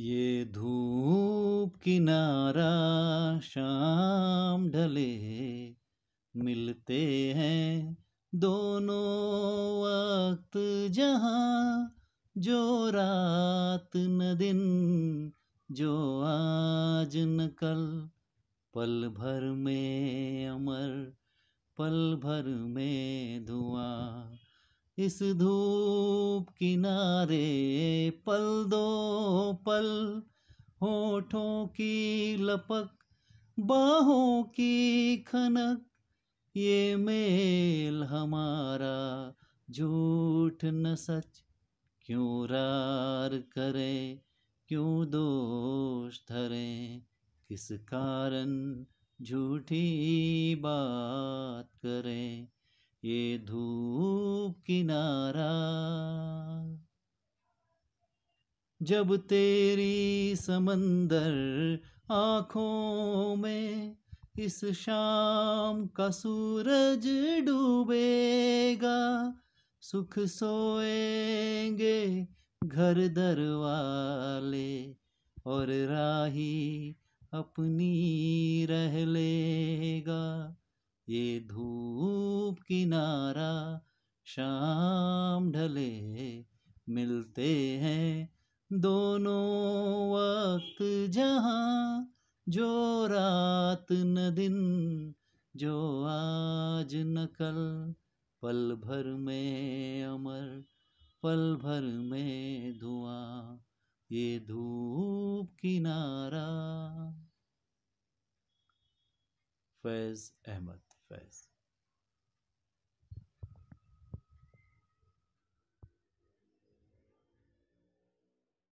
ये धूप किनारा शाम ढले मिलते हैं दोनों वक्त जहाँ जो रात न दिन जो आज न कल पल भर में अमर पल भर में धुआं इस धूप किनारे पल दो पल होठों की लपक बाहों की खनक ये मेल हमारा झूठ न सच क्यों रार करे क्यों दोष धरे किस कारण झूठी बात करे ये धूप किनारा जब तेरी समंदर आँखों में इस शाम का सूरज डूबेगा सुख सोएंगे घर दरवाले और राही अपनी रह लेगा ये धूप किनारा शाम ढले मिलते हैं दोनों वक्त जहाँ जो रात न दिन जो आज न कल पल भर में अमर पल भर में धुआं ये धूप किनारा फैज अहमद फैज